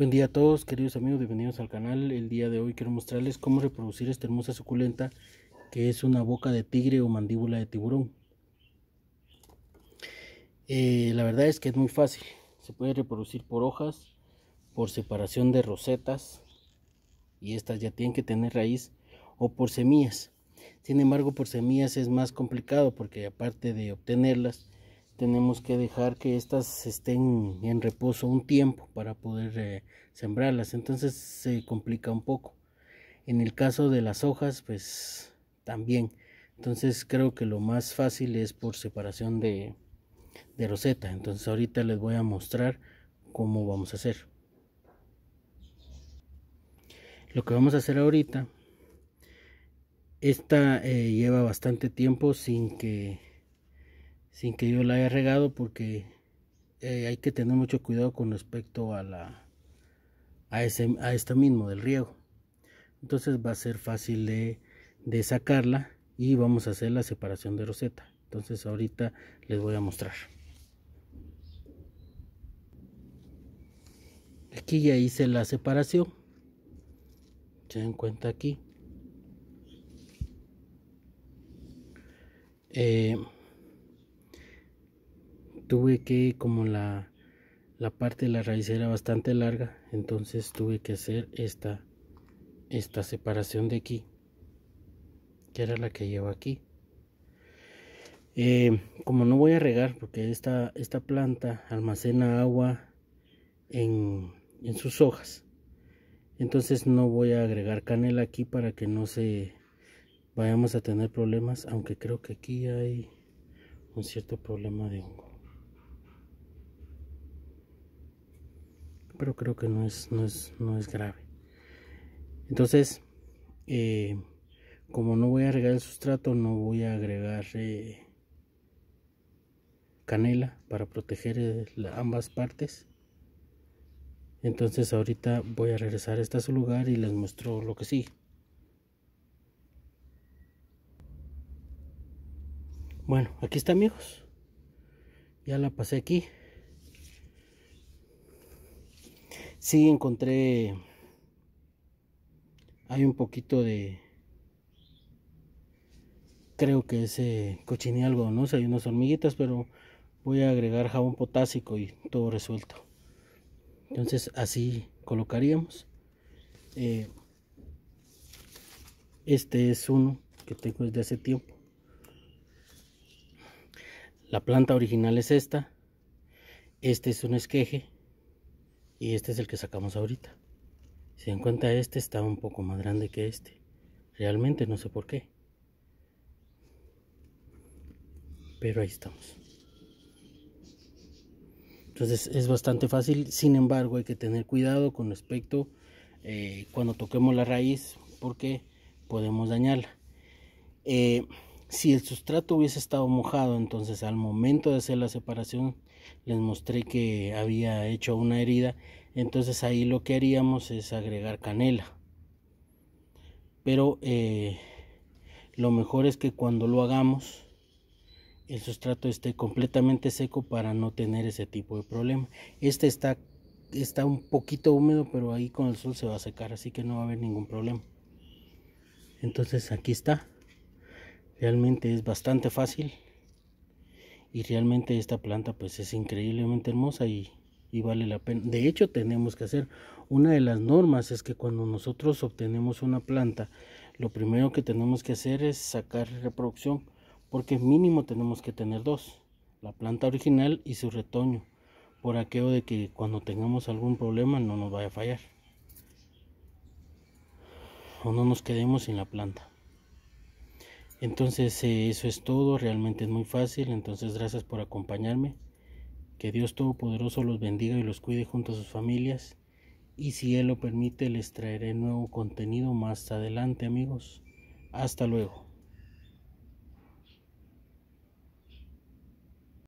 Buen día a todos queridos amigos, bienvenidos al canal. El día de hoy quiero mostrarles cómo reproducir esta hermosa suculenta que es una boca de tigre o mandíbula de tiburón. Eh, la verdad es que es muy fácil, se puede reproducir por hojas, por separación de rosetas y estas ya tienen que tener raíz o por semillas. Sin embargo por semillas es más complicado porque aparte de obtenerlas tenemos que dejar que estas estén en reposo un tiempo para poder eh, sembrarlas entonces se complica un poco en el caso de las hojas pues también entonces creo que lo más fácil es por separación de, de roseta entonces ahorita les voy a mostrar cómo vamos a hacer lo que vamos a hacer ahorita esta eh, lleva bastante tiempo sin que sin que yo la haya regado porque eh, hay que tener mucho cuidado con respecto a la a, ese, a esta mismo del riego entonces va a ser fácil de, sacarla y vamos a hacer la separación de roseta entonces ahorita les voy a mostrar aquí ya hice la separación se den cuenta aquí eh, tuve que como la, parte de la raíz era bastante larga entonces tuve que hacer esta esta separación de aquí que era la que llevo aquí eh, como no voy a regar porque esta, esta planta almacena agua en, en, sus hojas entonces no voy a agregar canela aquí para que no se vayamos a tener problemas aunque creo que aquí hay un cierto problema de hongo pero creo que no es, no es, grave. Entonces, eh, como no voy a agregar el sustrato, no voy a agregar eh, canela para proteger eh, ambas partes. Entonces ahorita voy a regresar hasta este su lugar y les muestro lo que sigue. Bueno, aquí está amigos. Ya la pasé aquí. sí encontré hay un poquito de creo que es cochinialgo no sé, hay unas hormiguitas, pero voy a agregar jabón potásico y todo resuelto. Entonces así colocaríamos. Eh, este es uno que tengo desde hace tiempo. La planta original es esta. Este es un esqueje y este es el que sacamos ahorita si se dan cuenta este está un poco más grande que este realmente no sé por qué pero ahí estamos entonces es bastante fácil sin embargo hay que tener cuidado con respecto eh, cuando toquemos la raíz porque podemos dañarla eh, si el sustrato hubiese estado mojado, entonces al momento de hacer la separación les mostré que había hecho una herida, entonces ahí lo que haríamos es agregar canela. Pero eh, lo mejor es que cuando lo hagamos el sustrato esté completamente seco para no tener ese tipo de problema. Este está, está un poquito húmedo, pero ahí con el sol se va a secar, así que no va a haber ningún problema. Entonces aquí está realmente es bastante fácil y realmente esta planta pues es increíblemente hermosa y, vale la pena de hecho tenemos que hacer una de las normas es que cuando nosotros obtenemos una planta lo primero que tenemos que hacer es sacar reproducción porque mínimo tenemos que tener dos la planta original y su retoño por aquello de que cuando tengamos algún problema no nos vaya a fallar o no nos quedemos sin la planta entonces eh, eso es todo, realmente es muy fácil, entonces gracias por acompañarme. Que Dios Todopoderoso los bendiga y los cuide junto a sus familias. Y si Él lo permite, les traeré nuevo contenido más adelante, amigos. Hasta luego.